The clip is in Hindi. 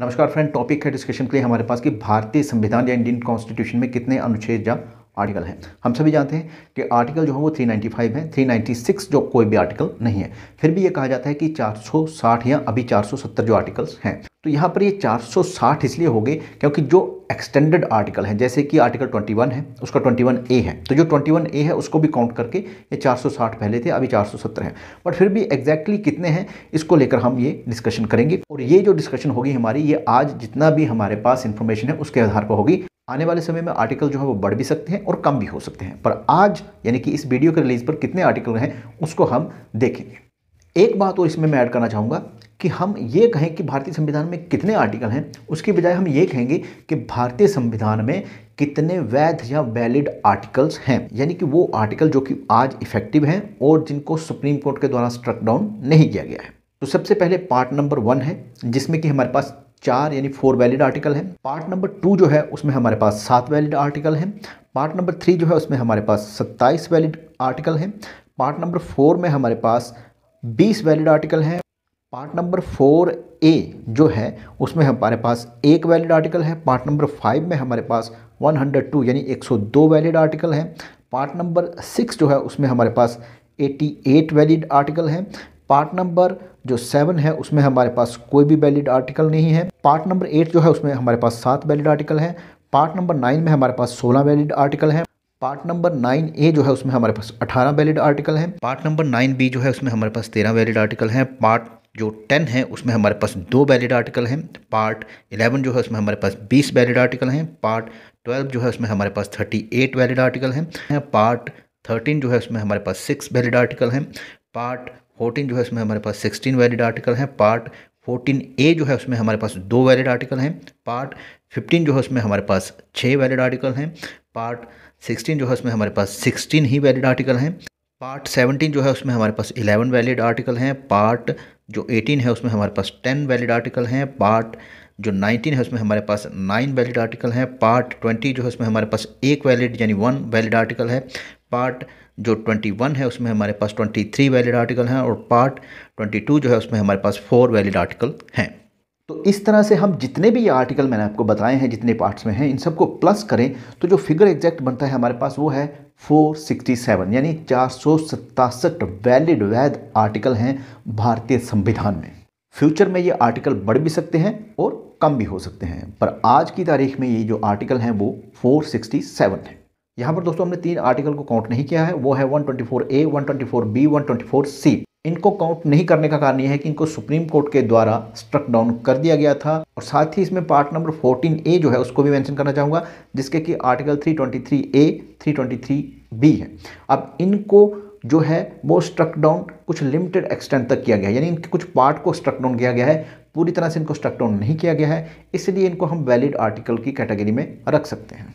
नमस्कार फ्रेंड टॉपिक है डिस्कशन के लिए हमारे पास कि भारतीय संविधान या इंडियन कॉन्स्टिट्यूशन में कितने अनुच्छेद या आर्टिकल हैं हम सभी जानते हैं कि आर्टिकल जो है वो 395 है 396 जो कोई भी आर्टिकल नहीं है फिर भी ये कहा जाता है कि 460 या अभी 470 जो आर्टिकल्स हैं तो यहाँ पर ये 460 इसलिए हो गए क्योंकि जो एक्सटेंडेड आर्टिकल है जैसे कि आर्टिकल 21 है उसका 21 ए है तो जो 21 ए है उसको भी काउंट करके ये 460 पहले थे अभी 470 है बट फिर भी एग्जैक्टली exactly कितने हैं इसको लेकर हम ये डिस्कशन करेंगे और ये जो डिस्कशन होगी हमारी ये आज जितना भी हमारे पास इन्फॉर्मेशन है उसके आधार पर होगी आने वाले समय में आर्टिकल जो है वो बढ़ भी सकते हैं और कम भी हो सकते हैं पर आज यानी कि इस वीडियो के रिलीज पर कितने आर्टिकल हैं उसको हम देखेंगे एक बात और इसमें मैं ऐड करना चाहूँगा कि हम ये कहें कि भारतीय संविधान में कितने आर्टिकल हैं उसकी बजाय हम ये कहेंगे कि भारतीय संविधान में कितने वैध या वैलिड आर्टिकल्स हैं यानी कि वो आर्टिकल जो कि आज इफेक्टिव हैं और जिनको सुप्रीम कोर्ट के द्वारा स्ट्रक डाउन नहीं किया गया है तो सबसे पहले पार्ट नंबर वन है जिसमें कि हमारे पास चार यानी फोर वैलिड आर्टिकल हैं पार्ट नंबर टू जो है उसमें हमारे पास सात वैलिड आर्टिकल हैं पार्ट नंबर थ्री जो है उसमें हमारे पास सत्ताईस वैलिड आर्टिकल हैं पार्ट नंबर फोर में हमारे पास बीस वैलिड आर्टिकल हैं पार्ट नंबर फोर ए जो है उसमें हमारे पास एक वैलिड आर्टिकल है पार्ट नंबर फाइव में हमारे पास 102 यानी 102 वैलिड आर्टिकल हैं पार्ट नंबर सिक्स जो है उसमें हमारे पास 88 वैलिड आर्टिकल हैं पार्ट नंबर जो सेवन है उसमें हमारे पास कोई भी वैलिड आर्टिकल नहीं है पार्ट नंबर एट जो है उसमें हमारे पास सात वैलिड आर्टिकल हैं पार्ट नंबर नाइन में हमारे पास सोलह वैलिड आर्टिकल हैं पार्ट नंबर नाइन ए जो है उसमें हमारे पास अठारह वैलिड आर्टिकल हैं पार्ट नंबर नाइन बी जो है उसमें हमारे पास तेरह वैलिड आर्टिकल हैं पार्ट जो टेन है उसमें हमारे पास दो वैलिड आर्टिकल हैं पार्ट इलेवन जो है उसमें हमारे पास बीस वैलिड आर्टिकल हैं पार्ट ट्वेल्व जो है उसमें हमारे पास थर्टी एट वैलिड आर्टिकल हैं पार्ट थर्टीन जो है उसमें हमारे पास सिक्स वैलिड आर्टिकल हैं पार्ट फोर्टीन जो है उसमें हमारे पास सिक्सटीन वैलिड आर्टिकल हैं पार्ट फोर्टीन ए जो है उसमें हमारे पास दो वैलिड आर्टिकल हैं पार्ट फिफ्टीन जो है उसमें हमारे पास छः वैलिड आर्टिकल हैं पार्ट सिक्सटीन जो है उसमें हमारे पास सिक्सटीन ही वैलिड आर्टिकल हैं पार्ट सेवनटीन जो है उसमें हमारे पास इलेवन वैलिड आर्टिकल हैं पार्ट जो एटीन है उसमें हमारे पास टेन वैलिड आर्टिकल हैं पार्ट जो 19 है उसमें हमारे पास नाइन वैलिड आर्टिकल हैं पार्ट 20 जो है उसमें हमारे पास एक वैलिड यानी वन वैलिड आर्टिकल है पार्ट जो 21 है उसमें हमारे पास 23 वैलिड आर्टिकल हैं और पार्ट 22 जो है उसमें हमारे पास फोर वैलिड आर्टिकल हैं तो इस तरह से हम जितने भी ये आर्टिकल मैंने आपको बताए हैं जितने पार्ट्स में हैं इन सबको प्लस करें तो जो फिगर एग्जैक्ट बनता है हमारे पास वो है 467 यानी चार वैलिड वैध आर्टिकल हैं भारतीय संविधान में फ्यूचर में ये आर्टिकल बढ़ भी सकते हैं और कम भी हो सकते हैं पर आज की तारीख में ये जो आर्टिकल हैं वो 467 है यहाँ पर दोस्तों हमने तीन आर्टिकल को काउंट नहीं किया है वो है four A four B four C इनको काउंट नहीं करने का कारण यह है कि इनको सुप्रीम कोर्ट के द्वारा स्ट्रक डाउन कर दिया गया था और साथ ही इसमें पार्ट नंबर 14 ए जो है उसको भी मेंशन करना चाहूँगा जिसके कि आर्टिकल 323 ए 323 बी है अब इनको जो है वो स्ट्रक डाउन कुछ लिमिटेड एक्सटेंड तक किया गया है यानी इनके कुछ पार्ट को स्ट्रक डाउन किया गया है पूरी तरह से इनको स्ट्रक डाउन नहीं किया गया है इसलिए इनको हम वैलिड आर्टिकल की कैटेगरी में रख सकते हैं